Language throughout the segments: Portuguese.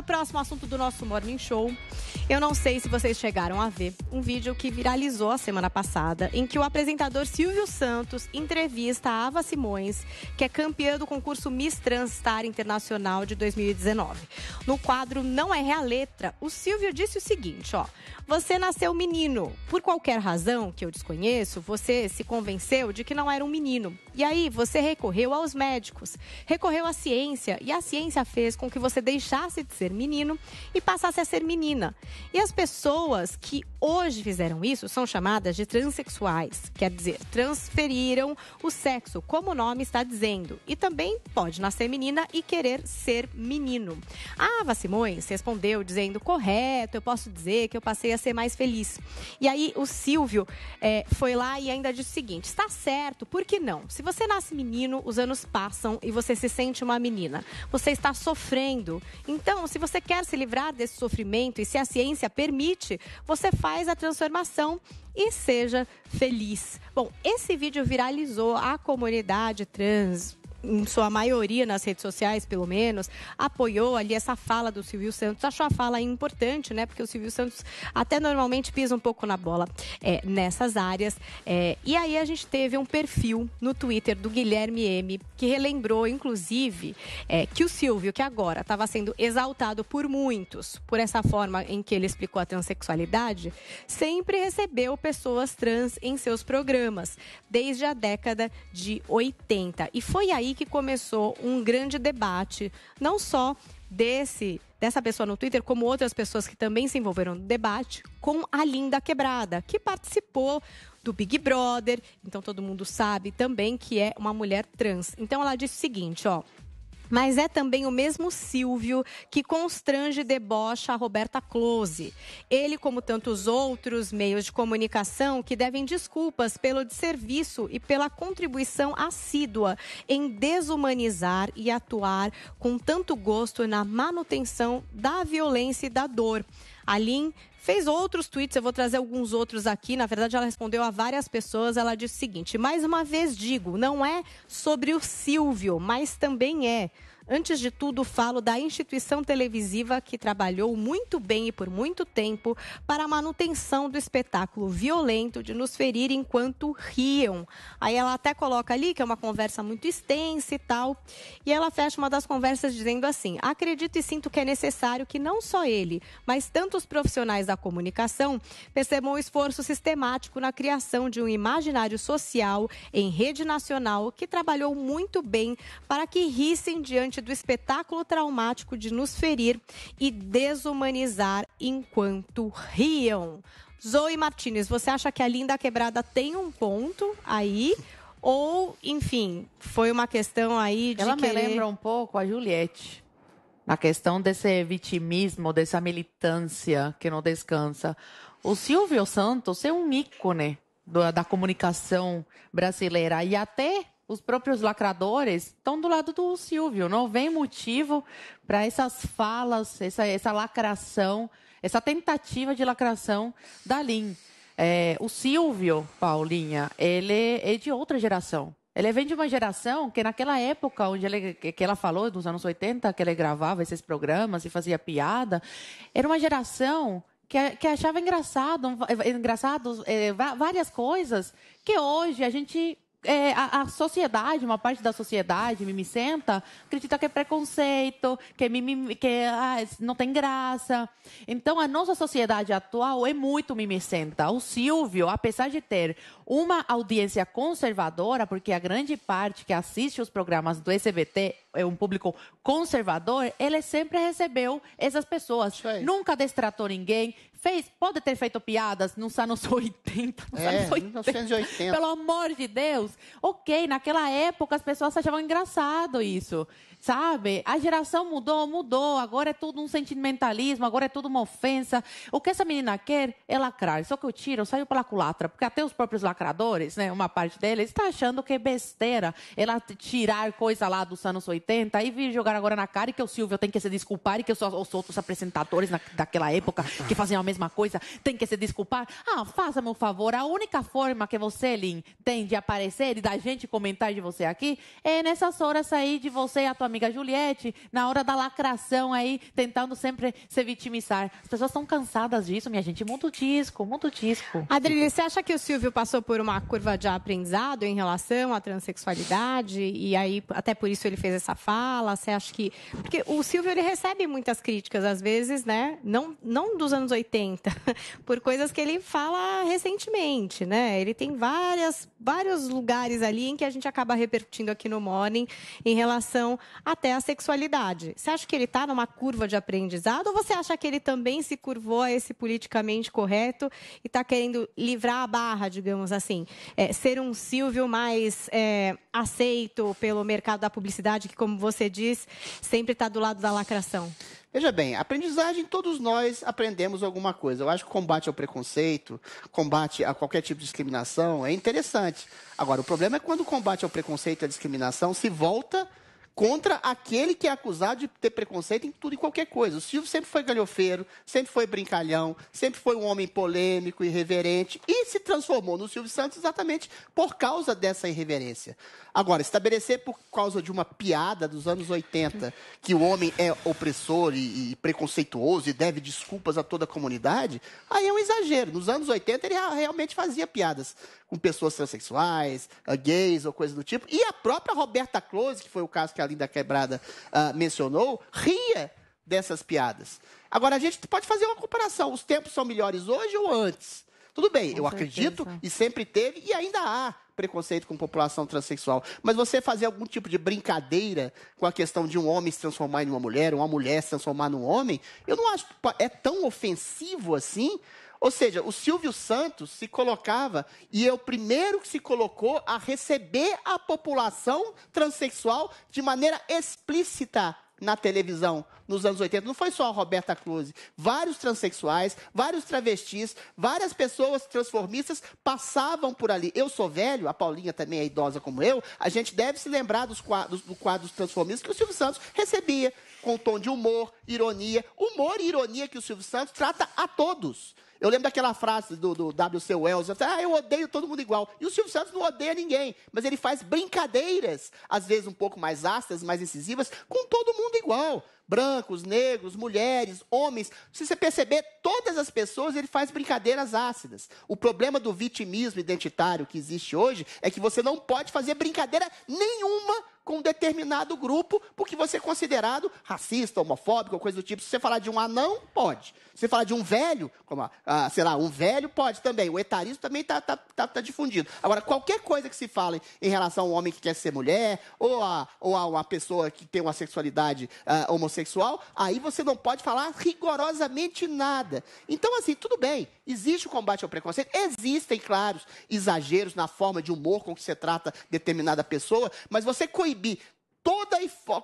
para o próximo assunto do nosso Morning Show. Eu não sei se vocês chegaram a ver um vídeo que viralizou a semana passada, em que o apresentador Silvio Santos entrevista a Ava Simões, que é campeã do concurso Miss Transstar Internacional de 2019. No quadro Não é Real Letra, o Silvio disse o seguinte, ó: "Você nasceu menino. Por qualquer razão que eu desconheço, você se convenceu de que não era um menino. E aí você recorreu aos médicos, recorreu à ciência e a ciência fez com que você deixasse de ser menino e passasse a ser menina. E as pessoas que hoje fizeram isso são chamadas de transexuais, quer dizer, transferiram o sexo, como o nome está dizendo. E também pode nascer menina e querer ser menino. A Ava Simões respondeu dizendo: correto, eu posso dizer que eu passei a ser mais feliz. E aí o Silvio é, foi lá e ainda disse o seguinte: está certo, por que não? Se você nasce menino, os anos passam e você se sente uma menina. Você está sofrendo. Então, se você quer se livrar desse sofrimento e se a ciência permite, você faz a transformação e seja feliz. Bom, esse vídeo viralizou a comunidade trans, em sua maioria nas redes sociais, pelo menos, apoiou ali essa fala do Silvio Santos. Achou a fala importante, né? Porque o Silvio Santos até normalmente pisa um pouco na bola é, nessas áreas. É, e aí a gente teve um perfil no Twitter do Guilherme M, que relembrou, inclusive, é, que o Silvio, que agora estava sendo exaltado por muitos por essa forma em que ele explicou a transexualidade, sempre recebeu pessoas trans em seus programas, desde a década de 80. E foi aí que começou um grande debate, não só desse dessa pessoa no Twitter, como outras pessoas que também se envolveram no debate, com a Linda Quebrada, que participou do Big Brother. Então todo mundo sabe também que é uma mulher trans. Então ela disse o seguinte, ó: mas é também o mesmo Silvio que constrange e debocha a Roberta Close. Ele, como tantos outros meios de comunicação, que devem desculpas pelo desserviço e pela contribuição assídua em desumanizar e atuar com tanto gosto na manutenção da violência e da dor. A Lin fez outros tweets, eu vou trazer alguns outros aqui. Na verdade, ela respondeu a várias pessoas. Ela disse o seguinte: mais uma vez digo, não é sobre o Silvio, mas também é Antes de tudo, falo da instituição televisiva que trabalhou muito bem e por muito tempo para a manutenção do espetáculo violento de nos ferir enquanto riam. Aí ela até coloca ali que é uma conversa muito extensa e tal. E ela fecha uma das conversas dizendo assim: Acredito e sinto que é necessário que não só ele, mas tantos profissionais da comunicação percebam o esforço sistemático na criação de um imaginário social em rede nacional que trabalhou muito bem para que rissem diante do espetáculo traumático de nos ferir e desumanizar enquanto riam. Zoe Martinez, você acha que a Linda Quebrada tem um ponto aí? Ou, enfim, foi uma questão aí de. Ela querer... me lembra um pouco a Juliette. A questão desse vitimismo, dessa militância que não descansa. O Silvio Santos é um ícone da, da comunicação brasileira e até os próprios lacradores estão do lado do Silvio. Não vem motivo para essas falas, essa, essa lacração, essa tentativa de lacração da Lin. É, o Silvio, Paulinha, ele é de outra geração. Ele vem de uma geração que naquela época onde ele, que ela falou, dos anos 80, que ele gravava esses programas e fazia piada, era uma geração que, que achava engraçado, engraçado é, várias coisas que hoje a gente é, a, a, sociedade, uma parte da sociedade mimicenta, acredita que é preconceito, que, é mimimi, que é, ah, não tem graça. Então, a nossa sociedade atual é muito mimicenta. O Silvio, apesar de ter uma audiência conservadora, porque a grande parte que assiste os programas do SBT é um público conservador, ele sempre recebeu essas pessoas. Nunca destratou ninguém, fez, pode ter feito piadas nos anos 80, nos é, anos 80. 1980. Pelo amor de Deus. Ok, naquela época as pessoas achavam engraçado isso, sabe? A geração mudou, mudou. Agora é tudo um sentimentalismo, agora é tudo uma ofensa. O que essa menina quer é lacrar. Só que o tiro saiu pela culatra, porque até os próprios lacradores, né, uma parte deles, está achando que é besteira ela tirar coisa lá dos anos 80 e vir jogar jogar agora na cara que o Silvio tem que se desculpar e que os, os outros apresentadores na, daquela época ah. que faziam a mesma coisa tem que se desculpar. Ah, faça-me um favor. A única forma que você, Lin, tem de aparecer e da gente comentar de você aqui é nessas horas aí de você e a tua amiga Juliette, na hora da lacração aí, tentando sempre se vitimizar. As pessoas estão cansadas disso, minha gente. Muito disco, muito disco. Adriane, você acha que o Silvio passou por uma curva de aprendizado em relação à transexualidade? E aí, até por isso ele fez essa fala? Você acho que. Porque o Silvio ele recebe muitas críticas, às vezes, né? Não, não dos anos 80, por coisas que ele fala recentemente, né? Ele tem várias, vários lugares ali em que a gente acaba repercutindo aqui no Morning em relação até à sexualidade. Você acha que ele está numa curva de aprendizado ou você acha que ele também se curvou a esse politicamente correto e está querendo livrar a barra, digamos assim? É, ser um Silvio mais é, aceito pelo mercado da publicidade, que, como você diz, sempre está do lado da lacração? Veja bem, aprendizagem, todos nós aprendemos alguma coisa. Eu acho que combate ao preconceito, combate a qualquer tipo de discriminação é interessante. Agora, o problema é quando o combate ao preconceito e à discriminação se volta contra aquele que é acusado de ter preconceito em tudo e qualquer coisa. O Silvio sempre foi galhofeiro, sempre foi brincalhão, sempre foi um homem polêmico, irreverente e se transformou no Silvio Santos exatamente por causa dessa irreverência. Agora, estabelecer por causa de uma piada dos anos 80 que o homem é opressor e, e preconceituoso e deve desculpas a toda a comunidade, aí é um exagero. Nos anos 80 ele realmente fazia piadas com pessoas transexuais, ah, gays ou coisa do tipo. E a própria Roberta Close, que foi o caso que a ali da quebrada uh, mencionou, ria dessas piadas. Agora, a gente pode fazer uma comparação. Os tempos são melhores hoje ou antes? Tudo bem, com eu certeza. acredito e sempre teve e ainda há preconceito com população transexual. Mas você fazer algum tipo de brincadeira com a questão de um homem se transformar em uma mulher, uma mulher se transformar num homem, eu não acho é tão ofensivo assim ou seja, o Silvio Santos se colocava, e é o primeiro que se colocou a receber a população transexual de maneira explícita na televisão nos anos 80. Não foi só a Roberta Close. Vários transexuais, vários travestis, várias pessoas transformistas passavam por ali. Eu sou velho, a Paulinha também é idosa como eu. A gente deve se lembrar dos quadros, do quadro dos transformistas que o Silvio Santos recebia, com tom de humor, ironia. Humor e ironia que o Silvio Santos trata a todos. Eu lembro daquela frase do, do W.C. Wells, ah, eu odeio todo mundo igual. E o Silvio Santos não odeia ninguém, mas ele faz brincadeiras, às vezes um pouco mais ácidas, mais incisivas, com todo mundo igual. Brancos, negros, mulheres, homens. Se você perceber, todas as pessoas ele faz brincadeiras ácidas. O problema do vitimismo identitário que existe hoje é que você não pode fazer brincadeira nenhuma com um determinado grupo, porque você é considerado racista, homofóbico, coisa do tipo. Se você falar de um anão, pode. Se você falar de um velho, como, ah, sei lá, um velho, pode também. O etarismo também está tá, tá, tá difundido. Agora, qualquer coisa que se fale em relação a um homem que quer ser mulher, ou a, ou a uma pessoa que tem uma sexualidade ah, homossexual, aí você não pode falar rigorosamente nada. Então, assim, tudo bem. Existe o combate ao preconceito? Existem, claro, exageros na forma de humor com que você trata determinada pessoa, mas você coibir toda,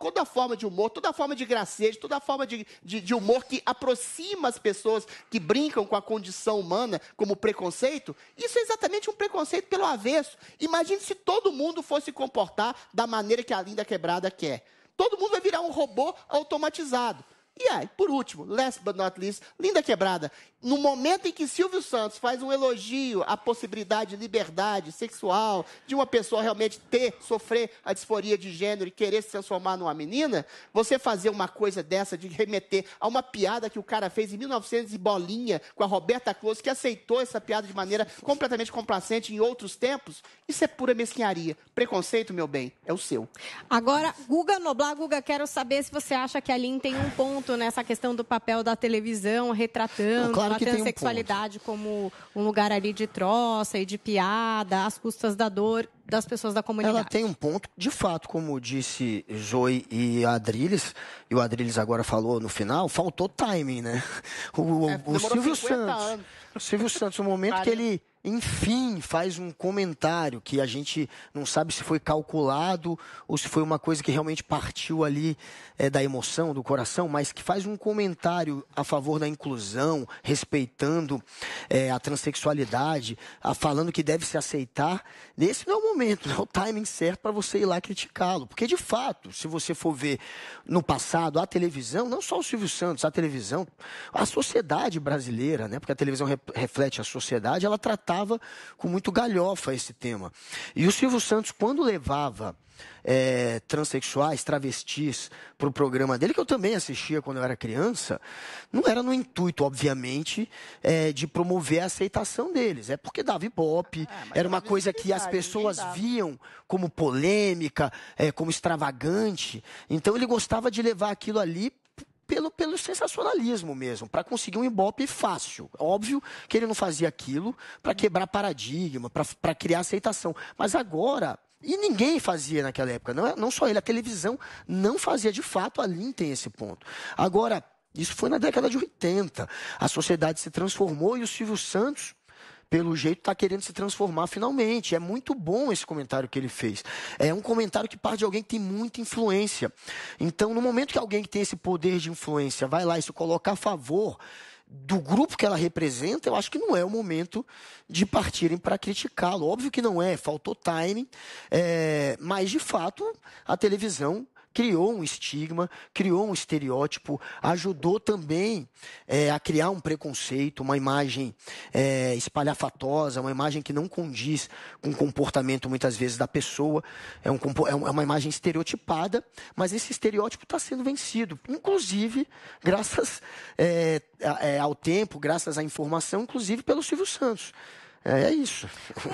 toda forma de humor, toda forma de gracejo, toda forma de, de, de, humor que aproxima as pessoas que brincam com a condição humana como preconceito, isso é exatamente um preconceito pelo avesso. Imagine se todo mundo fosse comportar da maneira que a linda quebrada quer. Todo mundo vai virar um robô automatizado. E aí, por último, last but not least, linda quebrada. No momento em que Silvio Santos faz um elogio à possibilidade de liberdade sexual, de uma pessoa realmente ter, sofrer a disforia de gênero e querer se transformar numa menina, você fazer uma coisa dessa de remeter a uma piada que o cara fez em 1900 e bolinha com a Roberta Close, que aceitou essa piada de maneira completamente complacente em outros tempos, isso é pura mesquinharia. Preconceito, meu bem, é o seu. Agora, Guga Noblar, Guga, quero saber se você acha que a Lin tem um ponto nessa questão do papel da televisão, retratando claro a transexualidade um como um lugar ali de troça e de piada, às custas da dor das pessoas da comunidade. Ela tem um ponto, de fato, como disse Zoe e Adriles, e o Adriles agora falou no final, faltou timing, né? O, é, o Silvio Santos. Anos. O Silvio Santos, o momento que ele enfim, faz um comentário que a gente não sabe se foi calculado ou se foi uma coisa que realmente partiu ali é, da emoção, do coração, mas que faz um comentário a favor da inclusão, respeitando é, a transexualidade, a, falando que deve se aceitar. nesse não é o momento, não é o timing certo para você ir lá criticá-lo. Porque, de fato, se você for ver no passado a televisão, não só o Silvio Santos, a televisão, a sociedade brasileira, né? porque a televisão re reflete a sociedade, ela tratava tratava com muito galhofa esse tema. E o Silvio Santos, quando levava é, transexuais, travestis para o programa dele, que eu também assistia quando eu era criança, não era no intuito, obviamente, é, de promover a aceitação deles. É porque dava ibope, ah, era uma coisa que as pessoas viam como polêmica, é, como extravagante. Então ele gostava de levar aquilo ali pelo, pelo sensacionalismo mesmo, para conseguir um embope fácil. Óbvio que ele não fazia aquilo para quebrar paradigma, para criar aceitação. Mas agora, e ninguém fazia naquela época, não, é, não só ele, a televisão não fazia. De fato, a tem esse ponto. Agora, isso foi na década de 80. A sociedade se transformou e o Silvio Santos pelo jeito está querendo se transformar finalmente. É muito bom esse comentário que ele fez. É um comentário que parte de alguém que tem muita influência. Então, no momento que alguém que tem esse poder de influência vai lá e se coloca a favor do grupo que ela representa, eu acho que não é o momento de partirem para criticá-lo. Óbvio que não é, faltou timing, é, mas de fato a televisão criou um estigma, criou um estereótipo, ajudou também é, a criar um preconceito, uma imagem é, espalhafatosa, uma imagem que não condiz com o comportamento muitas vezes da pessoa. É, um, é, é uma imagem estereotipada, mas esse estereótipo está sendo vencido, inclusive graças é, é, ao tempo, graças à informação, inclusive pelo Silvio Santos. É, isso.